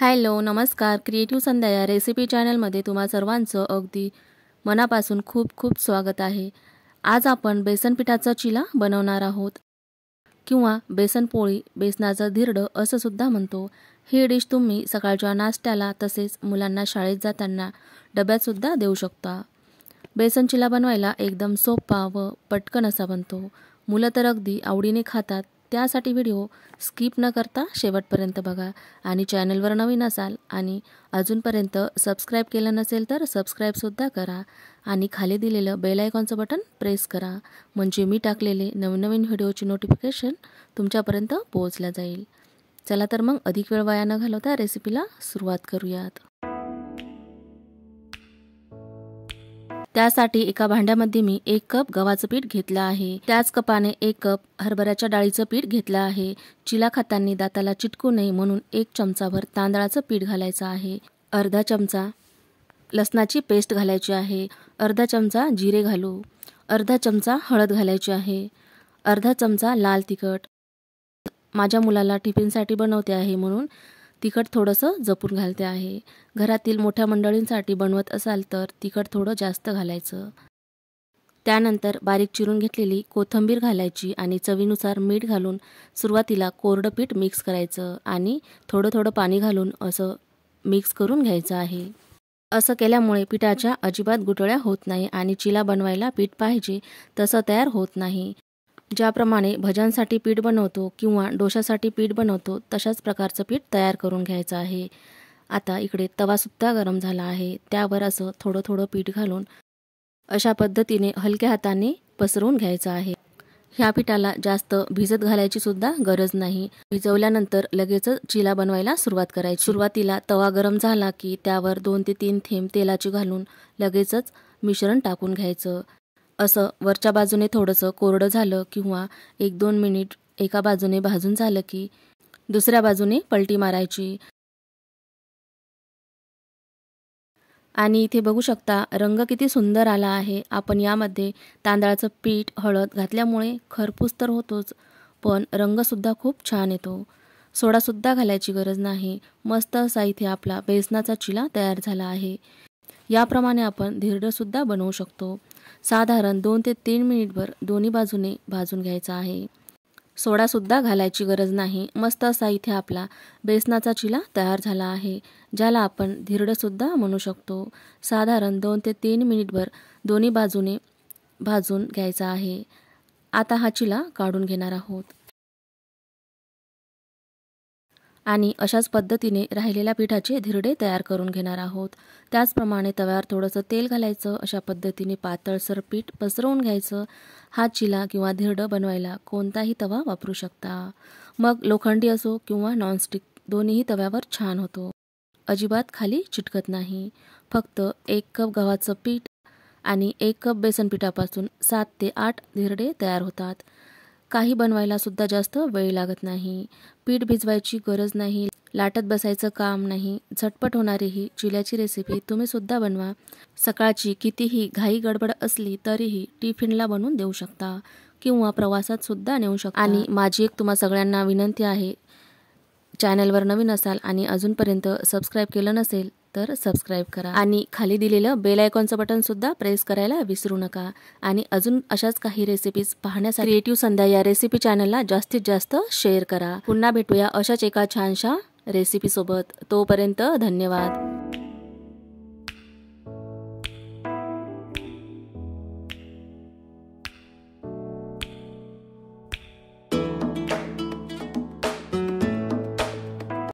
hello नमस्कार creative संध्या या recipe चॅनलमध्ये तुम्हा सर्वांचं अगदी मनापासून खूप खूप स्वागत आहे आज आपण बेसन पिठाचा चिला बनवणार आहोत किंवा बेसन पोळी बेसनाचं धिरडं असं सुद्धा म्हणतो ही डिश तुम्ही सकाळच्या नाश्त्याला तसेच मुलांना शाळेत जाताना डब्यातसुद्धा देऊ शकता बेसन चिला बनवायला एकदम सोपा व पटकन असा बनतो मुलं तर अगदी आवडीने खातात त्यासाठी व्हिडिओ स्किप न करता शेवटपर्यंत बघा आणि चॅनलवर नवीन असाल आणि अजूनपर्यंत सबस्क्राईब केलं नसेल तर सबस्क्राईबसुद्धा करा आणि खाली दिलेलं बेल आयकॉनचं बटन प्रेस करा म्हणजे मी टाकलेले नवीन नवीन व्हिडिओची नोटिफिकेशन तुमच्यापर्यंत पोहोचलं जाईल चला तर मग अधिक वेळ वाया न घालवता रेसिपीला सुरुवात करूयात त्यासाठी एका भांड्यामध्ये मी एक कप गव्हाचं पीठ घेतलं आहे त्याच कपाने एक कप हरभऱ्याच्या डाळीचं पीठ घेतलं आहे चिला खातांनी दाताला चिटकू नये म्हणून एक चमचाभर तांदळाचं पीठ घालायचं आहे अर्धा चमचा लसणाची पेस्ट घालायची आहे अर्धा चमचा जिरे घालू अर्धा चमचा हळद घालायची आहे अर्धा चमचा लाल तिखट माझ्या मुलाला टिफिनसाठी बनवते आहे म्हणून तिखट थोडंसं जपून घालते आहे घरातील मोठ्या मंडळींसाठी बनवत असाल तर तिखट थोडं जास्त घालायचं त्यानंतर बारीक चिरून घेतलेली कोथंबीर घालायची आणि चवीनुसार मीठ घालून सुरुवातीला कोरडं पीठ मिक्स करायचं आणि थोडं थोडं पाणी घालून असं मिक्स करून घ्यायचं आहे असं केल्यामुळे पिठाच्या अजिबात गुटळ्या होत नाही आणि चिला बनवायला पीठ पाहिजे तसं तयार होत नाही ज्याप्रमाणे भजांसाठी पीठ बनवतो किंवा डोशासाठी पीठ बनवतो तशाच प्रकारचं पीठ तयार करून घ्यायचं आहे आता इकडे तवासुद्धा गरम झाला आहे त्यावर असं थोडं थोडं पीठ घालून अशा पद्धतीने हलक्या हाताने पसरवून घ्यायचं आहे ह्या पिठाला जास्त भिजत घालायची सुद्धा गरज नाही भिजवल्यानंतर लगेचच चिला बनवायला सुरुवात करायची सुरुवातीला तवा गरम झाला की त्यावर दोन ते तीन थेंब तेलाची घालून लगेचच मिश्रण टाकून घ्यायचं असं वरच्या बाजूने थोडंसं कोरडं झालं किंवा एक दोन मिनिट एका बाजूने भाजून झालं की दुसऱ्या बाजूने पलटी मारायची आणि इथे बघू शकता रंग किती सुंदर आला आहे आपण यामध्ये तांदळाचं पीठ हळद घातल्यामुळे खरपूस तर होतोच पण रंगसुद्धा खूप छान येतो सोडासुद्धा घालायची गरज नाही मस्त असा इथे आपला बेसनाचा चिला तयार झाला आहे याप्रमाणे आपण सुद्धा बनवू शकतो साधारण दोन ते तीन मिनिटभर दोन्ही बाजूने भाजून घ्यायचा आहे सोडासुद्धा घालायची गरज नाही मस्त असा इथे आपला बेसनाचा चिला तयार झाला आहे ज्याला आपण धीरडसुद्धा म्हणू शकतो साधारण दोन ते तीन मिनिटभर दोन्ही बाजूने भाजून घ्यायचा आहे आता हा चिला काढून घेणार आहोत आणि अशाच पद्धतीने राहिलेल्या पिठाचे धिरडे तयार करून घेणार आहोत त्याचप्रमाणे तव्यावर थोडंसं तेल घालायचं अशा पद्धतीने पातळसर पीठ पसरवून घ्यायचं हा चिला किंवा धिरडं बनवायला कोणताही तवा वापरू शकता मग लोखंडी असो किंवा नॉनस्टिक दोन्हीही तव्यावर छान होतो अजिबात खाली चिटकत नाही फक्त एक कप गव्हाचं पीठ आणि एक कप बेसन पिठापासून सात ते आठ धिरडे तयार होतात काही बनवायला सुद्धा जास्त वेळ लागत नाही पीठ भिजवायची गरज नाही लाटत बसायचं काम नाही झटपट होणारी ही चिल्याची रेसिपी तुम्हीसुद्धा बनवा सकाळची कितीही घाई गडबड असली तरीही टिफिनला बनवून देऊ शकता किंवा प्रवासात सुद्धा नेऊ शकता आणि माझी एक तुम्हा सगळ्यांना विनंती आहे चॅनलवर नवीन असाल आणि अजूनपर्यंत सबस्क्राईब केलं नसेल तर सबस्क्राईब करा आणि खाली दिलेलं बेल आयकॉनचं बटन सुद्धा प्रेस करायला विसरू नका आणि अजून अशाच काही रेसिपीज पाहण्यासाठी क्रिएटिव्ह संध्या या रेसिपी चॅनलला जास्तीत जास्त शेअर करा पुन्हा भेटूया अशाच एका छानशा रेसिपीसोबत तोपर्यंत धन्यवाद